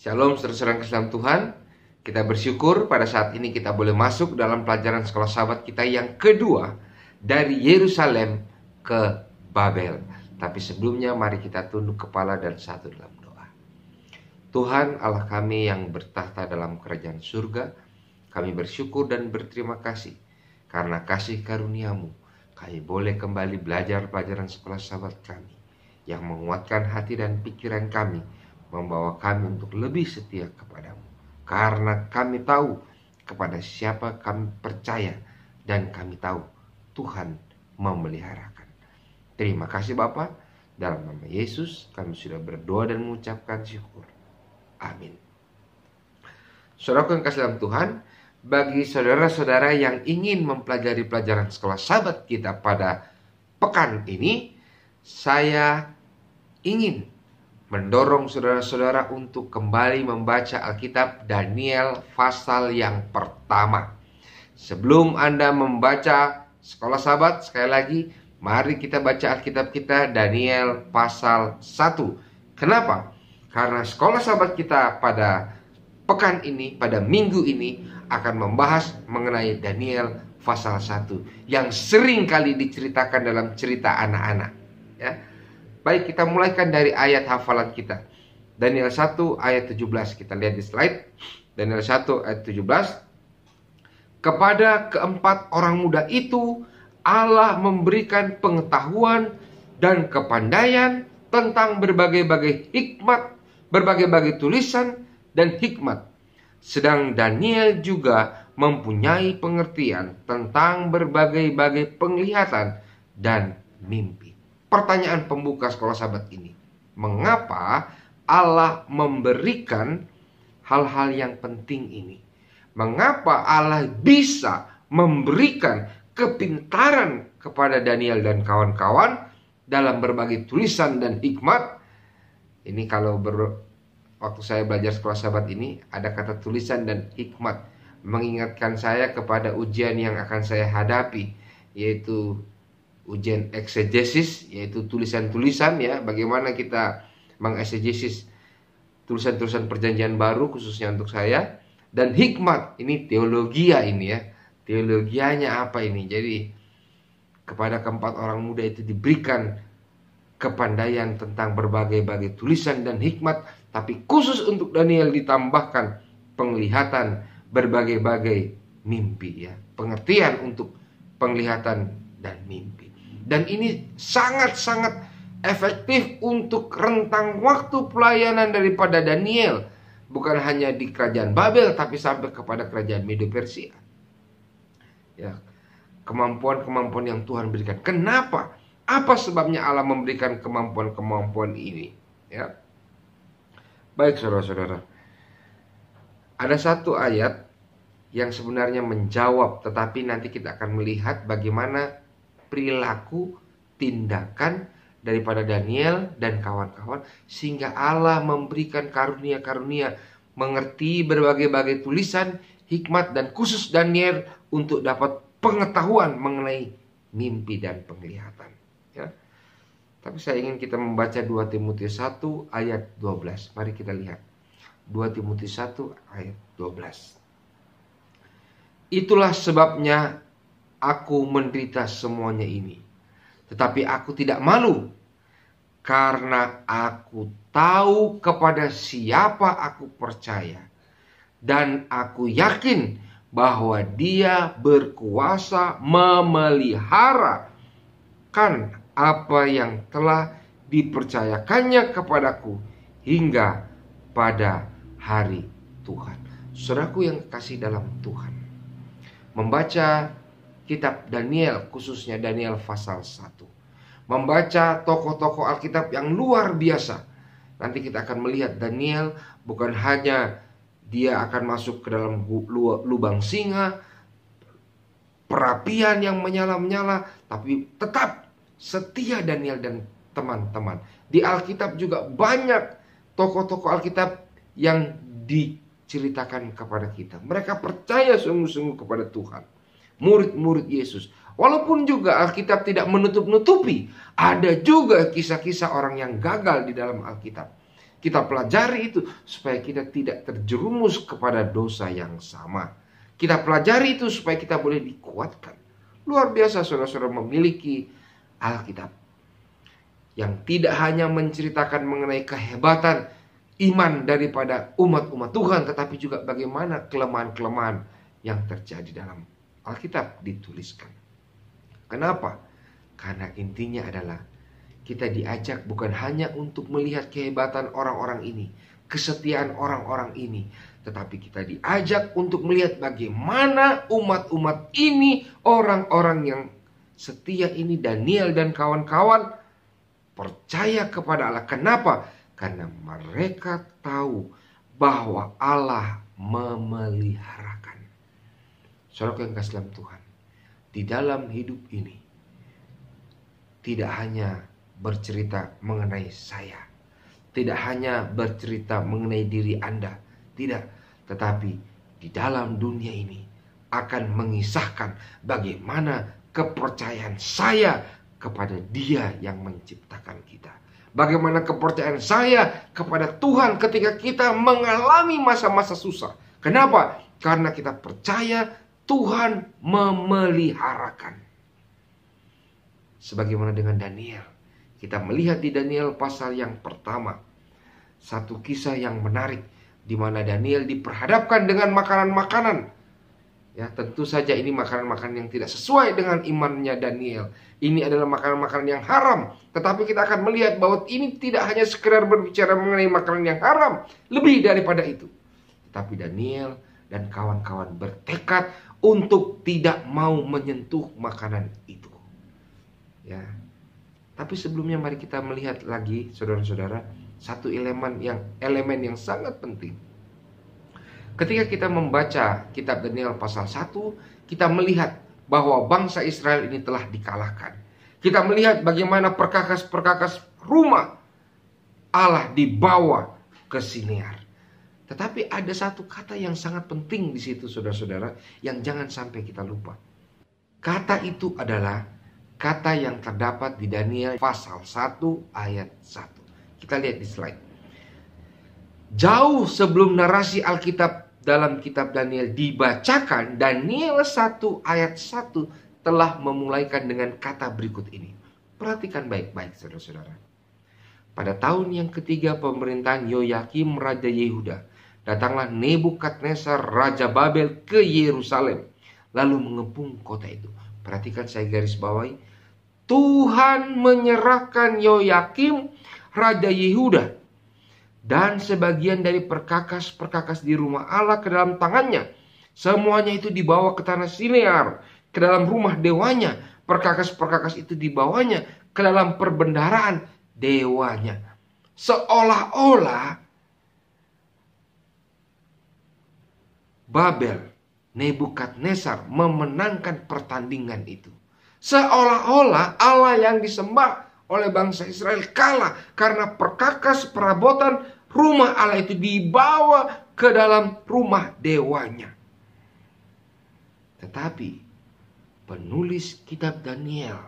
Shalom serang keselam Tuhan. Kita bersyukur pada saat ini kita boleh masuk dalam pelajaran sekolah sahabat kita yang kedua dari Yerusalem ke Babel. Tapi sebelumnya mari kita tunduk kepala dan satu dalam doa. Tuhan Allah kami yang bertahta dalam kerajaan surga, kami bersyukur dan berterima kasih karena kasih karuniamu kami boleh kembali belajar pelajaran sekolah sahabat kami yang menguatkan hati dan pikiran kami membawa kami untuk lebih setia kepadamu, karena kami tahu kepada siapa kami percaya, dan kami tahu Tuhan memeliharakan. Terima kasih, Bapak. Dalam nama Yesus, kami sudah berdoa dan mengucapkan syukur. Amin. Saudara yang kasih dalam Tuhan, bagi saudara-saudara yang ingin mempelajari pelajaran sekolah sahabat kita pada pekan ini, saya ingin mendorong saudara-saudara untuk kembali membaca Alkitab Daniel pasal yang pertama. Sebelum Anda membaca sekolah sahabat, sekali lagi, mari kita baca Alkitab kita Daniel pasal 1. Kenapa? Karena sekolah sahabat kita pada pekan ini, pada minggu ini, akan membahas mengenai Daniel pasal 1 yang sering kali diceritakan dalam cerita anak-anak. Ya, Baik, kita mulaikan dari ayat hafalan kita. Daniel 1 ayat 17. Kita lihat di slide. Daniel 1 ayat 17. Kepada keempat orang muda itu Allah memberikan pengetahuan dan kepandaian tentang berbagai-bagai hikmat, berbagai-bagai tulisan dan hikmat. Sedang Daniel juga mempunyai pengertian tentang berbagai-bagai penglihatan dan mimpi pertanyaan pembuka sekolah sahabat ini. Mengapa Allah memberikan hal-hal yang penting ini? Mengapa Allah bisa memberikan kepintaran kepada Daniel dan kawan-kawan dalam berbagai tulisan dan hikmat? Ini kalau ber, waktu saya belajar sekolah sahabat ini ada kata tulisan dan hikmat mengingatkan saya kepada ujian yang akan saya hadapi yaitu ujian eksegesis yaitu tulisan-tulisan ya bagaimana kita mengeksegesis tulisan-tulisan perjanjian baru khususnya untuk saya dan hikmat ini teologia ini ya teologianya apa ini jadi kepada keempat orang muda itu diberikan kepandaian tentang berbagai-bagai tulisan dan hikmat tapi khusus untuk Daniel ditambahkan penglihatan berbagai-bagai mimpi ya pengertian untuk penglihatan dan mimpi dan ini sangat-sangat efektif untuk rentang waktu pelayanan daripada Daniel. Bukan hanya di kerajaan Babel tapi sampai kepada kerajaan Medo-Persia. Ya, kemampuan-kemampuan yang Tuhan berikan. Kenapa? Apa sebabnya Allah memberikan kemampuan-kemampuan ini? Ya. Baik saudara-saudara. Ada satu ayat yang sebenarnya menjawab, tetapi nanti kita akan melihat bagaimana perilaku, tindakan daripada Daniel dan kawan-kawan sehingga Allah memberikan karunia-karunia mengerti berbagai-bagai tulisan, hikmat dan khusus Daniel untuk dapat pengetahuan mengenai mimpi dan penglihatan. Ya. Tapi saya ingin kita membaca 2 Timotius 1 ayat 12. Mari kita lihat. 2 Timotius 1 ayat 12. Itulah sebabnya aku menderita semuanya ini. Tetapi aku tidak malu karena aku tahu kepada siapa aku percaya dan aku yakin bahwa dia berkuasa memelihara kan apa yang telah dipercayakannya kepadaku hingga pada hari Tuhan. Saudaraku yang kasih dalam Tuhan. Membaca kitab Daniel khususnya Daniel pasal 1. Membaca tokoh-tokoh Alkitab yang luar biasa. Nanti kita akan melihat Daniel bukan hanya dia akan masuk ke dalam lubang singa, perapian yang menyala-menyala, tapi tetap setia Daniel dan teman-teman. Di Alkitab juga banyak tokoh-tokoh Alkitab yang diceritakan kepada kita. Mereka percaya sungguh-sungguh kepada Tuhan murid-murid Yesus. Walaupun juga Alkitab tidak menutup-nutupi, ada juga kisah-kisah orang yang gagal di dalam Alkitab. Kita pelajari itu supaya kita tidak terjerumus kepada dosa yang sama. Kita pelajari itu supaya kita boleh dikuatkan. Luar biasa saudara-saudara memiliki Alkitab yang tidak hanya menceritakan mengenai kehebatan iman daripada umat-umat Tuhan, tetapi juga bagaimana kelemahan-kelemahan yang terjadi dalam Alkitab dituliskan. Kenapa? Karena intinya adalah kita diajak bukan hanya untuk melihat kehebatan orang-orang ini, kesetiaan orang-orang ini, tetapi kita diajak untuk melihat bagaimana umat-umat ini, orang-orang yang setia ini, Daniel dan kawan-kawan percaya kepada Allah. Kenapa? Karena mereka tahu bahwa Allah memelihara Saudara yang kasih dalam Tuhan, di dalam hidup ini tidak hanya bercerita mengenai saya, tidak hanya bercerita mengenai diri Anda, tidak, tetapi di dalam dunia ini akan mengisahkan bagaimana kepercayaan saya kepada Dia yang menciptakan kita. Bagaimana kepercayaan saya kepada Tuhan ketika kita mengalami masa-masa susah. Kenapa? Karena kita percaya Tuhan memeliharakan. Sebagaimana dengan Daniel. Kita melihat di Daniel pasal yang pertama. Satu kisah yang menarik. di mana Daniel diperhadapkan dengan makanan-makanan. Ya, tentu saja ini makanan-makanan yang tidak sesuai dengan imannya Daniel. Ini adalah makanan-makanan yang haram. Tetapi kita akan melihat bahwa ini tidak hanya sekedar berbicara mengenai makanan yang haram. Lebih daripada itu. Tetapi Daniel dan kawan-kawan bertekad untuk tidak mau menyentuh makanan itu. Ya. Tapi sebelumnya mari kita melihat lagi saudara-saudara satu elemen yang elemen yang sangat penting. Ketika kita membaca kitab Daniel pasal 1, kita melihat bahwa bangsa Israel ini telah dikalahkan. Kita melihat bagaimana perkakas-perkakas rumah Allah dibawa ke Siniar. Tetapi ada satu kata yang sangat penting di situ saudara-saudara yang jangan sampai kita lupa. Kata itu adalah kata yang terdapat di Daniel pasal 1 ayat 1. Kita lihat di slide. Jauh sebelum narasi Alkitab dalam kitab Daniel dibacakan, Daniel 1 ayat 1 telah memulaikan dengan kata berikut ini. Perhatikan baik-baik saudara-saudara. Pada tahun yang ketiga pemerintahan Yoyakim Raja Yehuda, datanglah Nebukadnezar raja Babel ke Yerusalem lalu mengepung kota itu. Perhatikan saya garis bawahi Tuhan menyerahkan Yoyakim raja Yehuda dan sebagian dari perkakas-perkakas di rumah Allah ke dalam tangannya. Semuanya itu dibawa ke tanah Sinear, ke dalam rumah dewanya. Perkakas-perkakas itu dibawanya ke dalam perbendaraan dewanya. Seolah-olah Babel, Nebukadnezar memenangkan pertandingan itu. Seolah-olah Allah yang disembah oleh bangsa Israel kalah karena perkakas perabotan rumah Allah itu dibawa ke dalam rumah dewanya. Tetapi penulis kitab Daniel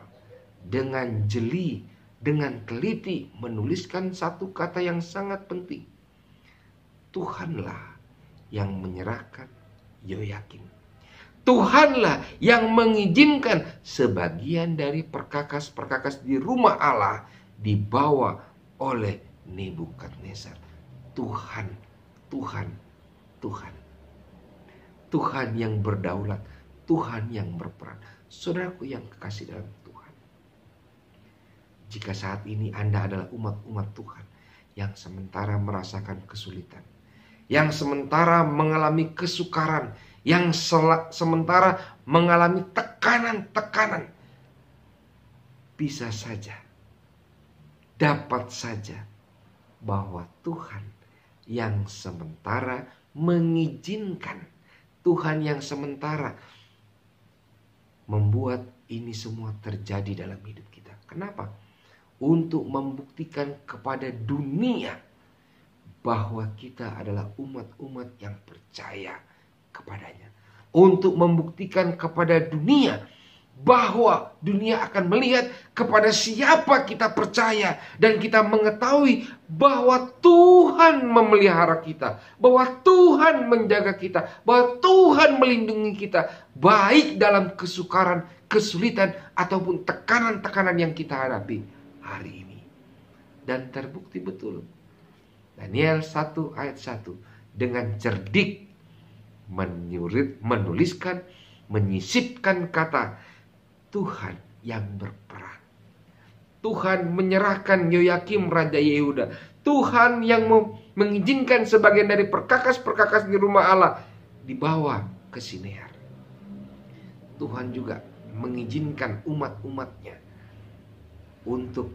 dengan jeli, dengan teliti menuliskan satu kata yang sangat penting. Tuhanlah yang menyerahkan Yoyakim. Tuhanlah yang mengizinkan sebagian dari perkakas-perkakas di rumah Allah dibawa oleh Nebukadnezar. Tuhan, Tuhan, Tuhan. Tuhan yang berdaulat, Tuhan yang berperan. Saudaraku yang kekasih dalam Tuhan. Jika saat ini Anda adalah umat-umat Tuhan yang sementara merasakan kesulitan, yang sementara mengalami kesukaran, yang sementara mengalami tekanan-tekanan. Bisa saja, dapat saja bahwa Tuhan yang sementara mengizinkan, Tuhan yang sementara membuat ini semua terjadi dalam hidup kita. Kenapa? Untuk membuktikan kepada dunia bahwa kita adalah umat-umat yang percaya kepadanya. Untuk membuktikan kepada dunia bahwa dunia akan melihat kepada siapa kita percaya dan kita mengetahui bahwa Tuhan memelihara kita, bahwa Tuhan menjaga kita, bahwa Tuhan melindungi kita baik dalam kesukaran, kesulitan ataupun tekanan-tekanan yang kita hadapi hari ini. Dan terbukti betul Daniel 1 ayat 1 dengan cerdik menyurit, menuliskan menyisipkan kata Tuhan yang berperan Tuhan menyerahkan Yoyakim Raja Yehuda. Tuhan yang mengizinkan sebagian dari perkakas-perkakas di rumah Allah dibawa ke Sinear. Tuhan juga mengizinkan umat-umatnya untuk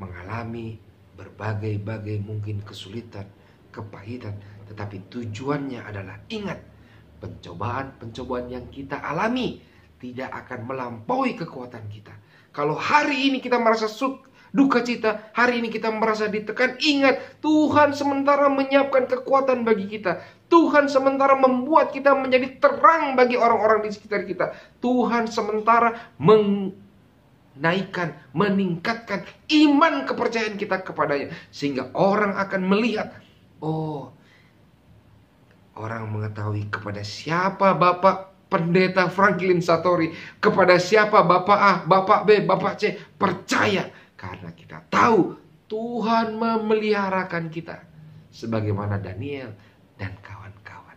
mengalami berbagai-bagai mungkin kesulitan, kepahitan, tetapi tujuannya adalah ingat, pencobaan-pencobaan yang kita alami tidak akan melampaui kekuatan kita. Kalau hari ini kita merasa suk, duka cita, hari ini kita merasa ditekan, ingat Tuhan sementara menyiapkan kekuatan bagi kita. Tuhan sementara membuat kita menjadi terang bagi orang-orang di sekitar kita. Tuhan sementara meng naikkan, meningkatkan iman kepercayaan kita kepadanya sehingga orang akan melihat oh orang mengetahui kepada siapa Bapak Pendeta Franklin Satori, kepada siapa Bapak A, Bapak B, Bapak C percaya karena kita tahu Tuhan memeliharakan kita sebagaimana Daniel dan kawan-kawan.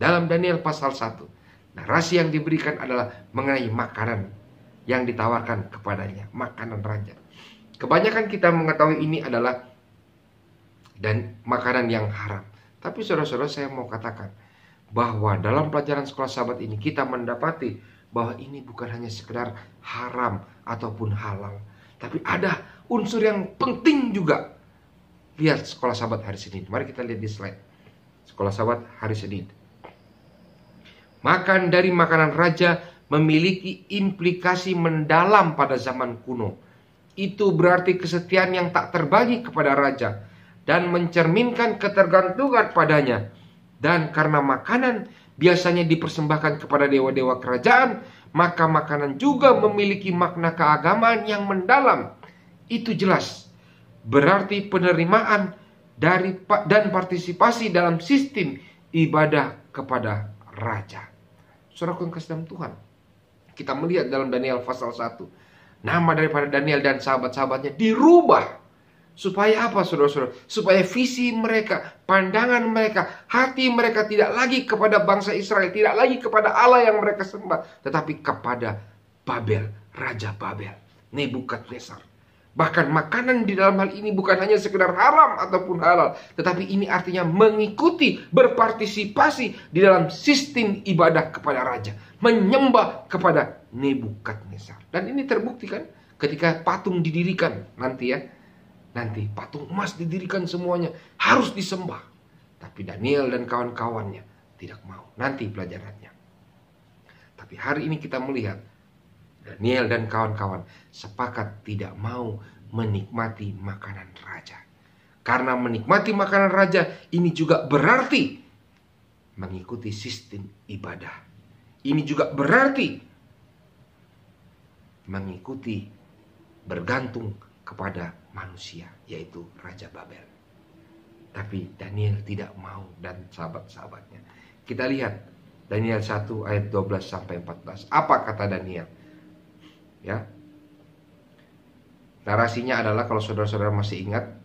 Dalam Daniel pasal 1, narasi yang diberikan adalah mengenai makanan yang ditawarkan kepadanya, makanan raja. Kebanyakan kita mengetahui ini adalah dan makanan yang haram. Tapi saudara-saudara saya mau katakan bahwa dalam pelajaran sekolah sahabat ini kita mendapati bahwa ini bukan hanya sekedar haram ataupun halal, tapi ada unsur yang penting juga. Lihat sekolah sahabat hari Senin. Mari kita lihat di slide. Sekolah sahabat hari Senin. Makan dari makanan raja memiliki implikasi mendalam pada zaman kuno. Itu berarti kesetiaan yang tak terbagi kepada raja dan mencerminkan ketergantungan padanya. Dan karena makanan biasanya dipersembahkan kepada dewa-dewa kerajaan, maka makanan juga memiliki makna keagamaan yang mendalam. Itu jelas. Berarti penerimaan dari dan partisipasi dalam sistem ibadah kepada raja. Surah kasih dalam Tuhan. Kita melihat dalam Daniel pasal 1. Nama daripada Daniel dan sahabat-sahabatnya dirubah. Supaya apa saudara-saudara? Supaya visi mereka, pandangan mereka, hati mereka tidak lagi kepada bangsa Israel, tidak lagi kepada Allah yang mereka sembah, tetapi kepada Babel, Raja Babel, Nebukadnezar. Bahkan makanan di dalam hal ini bukan hanya sekedar haram ataupun halal, tetapi ini artinya mengikuti, berpartisipasi di dalam sistem ibadah kepada raja menyembah kepada Nebukadnezar. Dan ini terbukti kan ketika patung didirikan nanti ya. Nanti patung emas didirikan semuanya harus disembah. Tapi Daniel dan kawan-kawannya tidak mau. Nanti pelajarannya. Tapi hari ini kita melihat Daniel dan kawan-kawan sepakat tidak mau menikmati makanan raja. Karena menikmati makanan raja ini juga berarti mengikuti sistem ibadah ini juga berarti mengikuti bergantung kepada manusia yaitu Raja Babel. Tapi Daniel tidak mau dan sahabat-sahabatnya. Kita lihat Daniel 1 ayat 12 sampai 14. Apa kata Daniel? Ya. Narasinya adalah kalau saudara-saudara masih ingat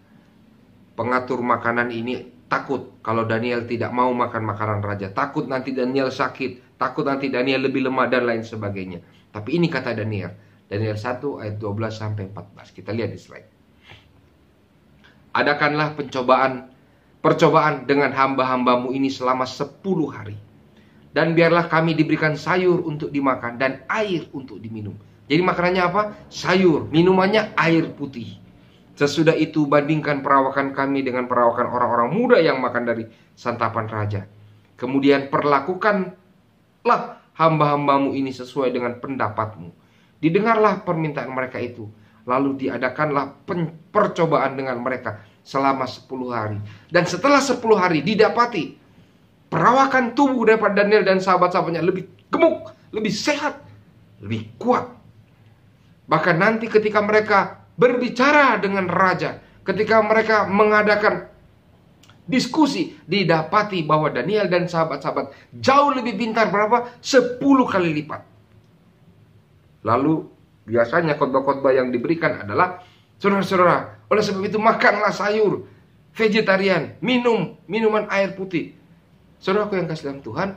pengatur makanan ini takut kalau Daniel tidak mau makan makanan raja, takut nanti Daniel sakit, takut nanti Daniel lebih lemah dan lain sebagainya. Tapi ini kata Daniel, Daniel 1 ayat 12 sampai 14. Kita lihat di slide. Adakanlah pencobaan percobaan dengan hamba-hambamu ini selama 10 hari. Dan biarlah kami diberikan sayur untuk dimakan dan air untuk diminum. Jadi makanannya apa? Sayur, minumannya air putih. Sesudah itu bandingkan perawakan kami dengan perawakan orang-orang muda yang makan dari santapan raja. Kemudian perlakukan Perbuatlah hamba-hambamu ini sesuai dengan pendapatmu. Didengarlah permintaan mereka itu. Lalu diadakanlah percobaan dengan mereka selama 10 hari. Dan setelah 10 hari didapati perawakan tubuh daripada Daniel dan sahabat-sahabatnya lebih gemuk, lebih sehat, lebih kuat. Bahkan nanti ketika mereka berbicara dengan raja, ketika mereka mengadakan diskusi, didapati bahwa Daniel dan sahabat-sahabat jauh lebih pintar berapa? 10 kali lipat. Lalu biasanya khotbah-khotbah yang diberikan adalah saudara-saudara, oleh sebab itu makanlah sayur, vegetarian, minum minuman air putih. Saudara Saudaraku yang kasih dalam Tuhan,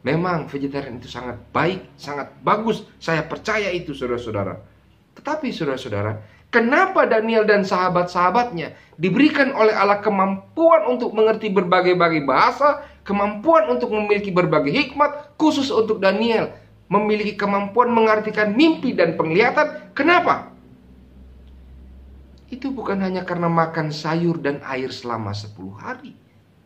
memang vegetarian itu sangat baik, sangat bagus. Saya percaya itu saudara-saudara. Tetapi saudara-saudara, Kenapa Daniel dan sahabat-sahabatnya diberikan oleh Allah kemampuan untuk mengerti berbagai-bagai bahasa, kemampuan untuk memiliki berbagai hikmat, khusus untuk Daniel, memiliki kemampuan mengartikan mimpi dan penglihatan. Kenapa? Itu bukan hanya karena makan sayur dan air selama 10 hari.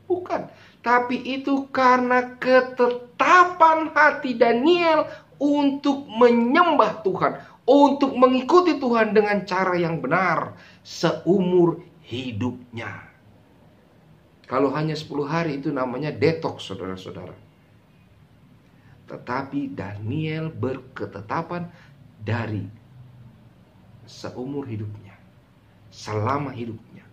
Bukan. Tapi itu karena ketetapan hati Daniel untuk menyembah Tuhan untuk mengikuti Tuhan dengan cara yang benar seumur hidupnya. Kalau hanya 10 hari itu namanya detox saudara-saudara. Tetapi Daniel berketetapan dari seumur hidupnya, selama hidupnya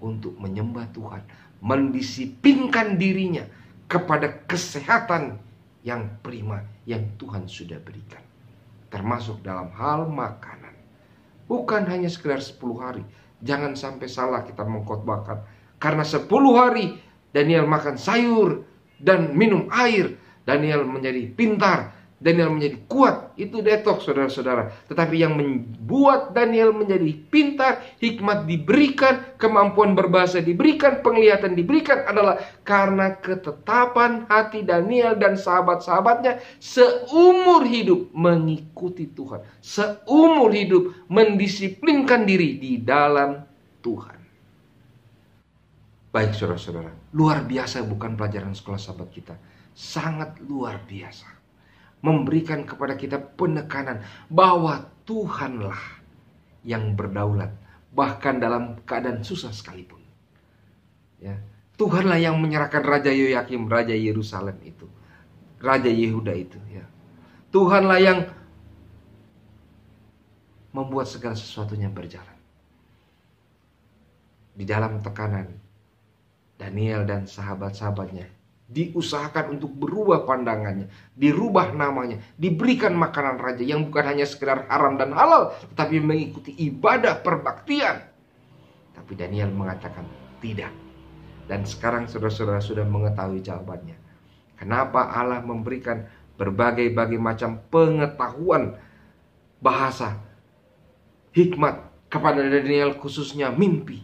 untuk menyembah Tuhan, mendisiplinkan dirinya kepada kesehatan yang prima yang Tuhan sudah berikan termasuk dalam hal makanan. Bukan hanya sekedar 10 hari. Jangan sampai salah kita mengkhotbahkan karena 10 hari Daniel makan sayur dan minum air, Daniel menjadi pintar Daniel menjadi kuat, itu detox saudara-saudara. Tetapi yang membuat Daniel menjadi pintar, hikmat diberikan, kemampuan berbahasa diberikan, penglihatan diberikan adalah karena ketetapan hati Daniel dan sahabat-sahabatnya seumur hidup mengikuti Tuhan. Seumur hidup mendisiplinkan diri di dalam Tuhan. Baik saudara-saudara, luar biasa bukan pelajaran sekolah sahabat kita. Sangat luar biasa memberikan kepada kita penekanan bahwa Tuhanlah yang berdaulat bahkan dalam keadaan susah sekalipun. Ya, Tuhanlah yang menyerahkan Raja Yoyakim, Raja Yerusalem itu, Raja Yehuda itu. Ya. Tuhanlah yang membuat segala sesuatunya berjalan. Di dalam tekanan, Daniel dan sahabat-sahabatnya diusahakan untuk berubah pandangannya, dirubah namanya, diberikan makanan raja yang bukan hanya sekedar haram dan halal, tetapi mengikuti ibadah perbaktian. Tapi Daniel mengatakan tidak. Dan sekarang saudara-saudara sudah mengetahui jawabannya. Kenapa Allah memberikan berbagai-bagai macam pengetahuan bahasa, hikmat kepada Daniel khususnya mimpi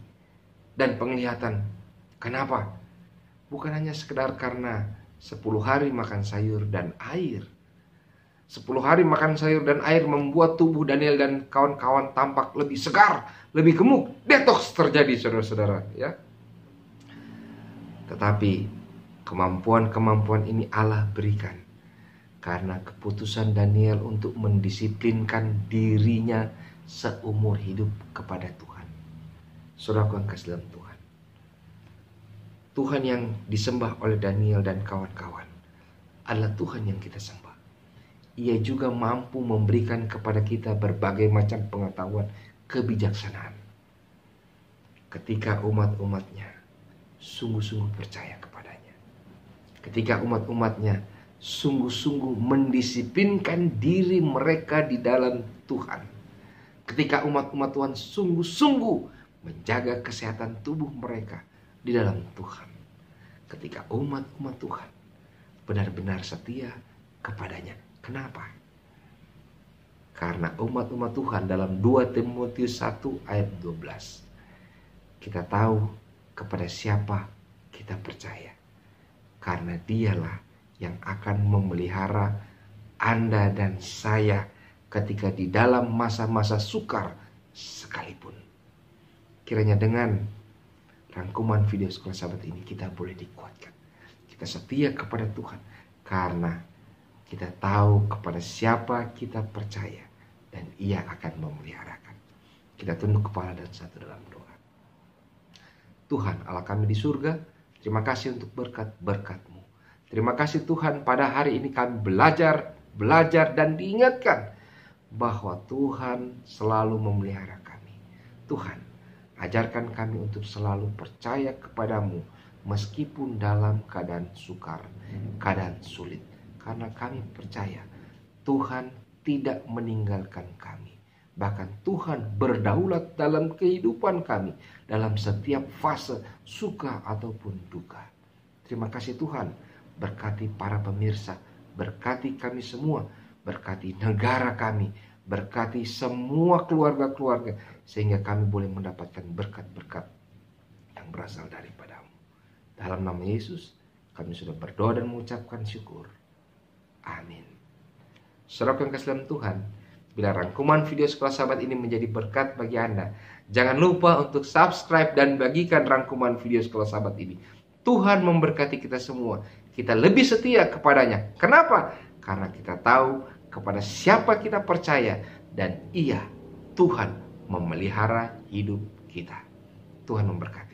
dan penglihatan. Kenapa? bukan hanya sekedar karena sepuluh hari makan sayur dan air. sepuluh hari makan sayur dan air membuat tubuh Daniel dan kawan-kawan tampak lebih segar, lebih gemuk. Detox terjadi saudara-saudara ya. Tetapi kemampuan-kemampuan ini Allah berikan karena keputusan Daniel untuk mendisiplinkan dirinya seumur hidup kepada Tuhan. Saudara yang kasih dalam Tuhan. Tuhan yang disembah oleh Daniel dan kawan-kawan adalah Tuhan yang kita sembah. Ia juga mampu memberikan kepada kita berbagai macam pengetahuan kebijaksanaan. Ketika umat-umatnya sungguh-sungguh percaya kepadanya. Ketika umat-umatnya sungguh-sungguh mendisiplinkan diri mereka di dalam Tuhan. Ketika umat-umat Tuhan sungguh-sungguh menjaga kesehatan tubuh mereka di dalam Tuhan. Ketika umat-umat Tuhan benar-benar setia kepadanya. Kenapa? Karena umat-umat Tuhan dalam 2 Timotius 1 ayat 12 kita tahu kepada siapa kita percaya. Karena dialah yang akan memelihara Anda dan saya ketika di dalam masa-masa sukar sekalipun. Kiranya dengan rangkuman video sekolah sahabat ini kita boleh dikuatkan. Kita setia kepada Tuhan karena kita tahu kepada siapa kita percaya dan ia akan memeliharakan. Kita tunduk kepala dan satu dalam doa. Tuhan Allah kami di surga, terima kasih untuk berkat berkatmu Terima kasih Tuhan pada hari ini kami belajar, belajar dan diingatkan bahwa Tuhan selalu memelihara kami. Tuhan Ajarkan kami untuk selalu percaya kepadamu meskipun dalam keadaan sukar, keadaan sulit. Karena kami percaya Tuhan tidak meninggalkan kami. Bahkan Tuhan berdaulat dalam kehidupan kami dalam setiap fase suka ataupun duka. Terima kasih Tuhan, berkati para pemirsa, berkati kami semua, berkati negara kami, Berkati semua keluarga-keluarga sehingga kami boleh mendapatkan berkat-berkat yang berasal daripadamu. Dalam nama Yesus, kami sudah berdoa dan mengucapkan syukur. Amin. Serap yang kasih Tuhan, bila rangkuman video sekolah sahabat ini menjadi berkat bagi Anda, jangan lupa untuk subscribe dan bagikan rangkuman video sekolah sahabat ini. Tuhan memberkati kita semua. Kita lebih setia kepadanya. Kenapa? Karena kita tahu kepada siapa kita percaya dan Ia Tuhan memelihara hidup kita. Tuhan memberkati.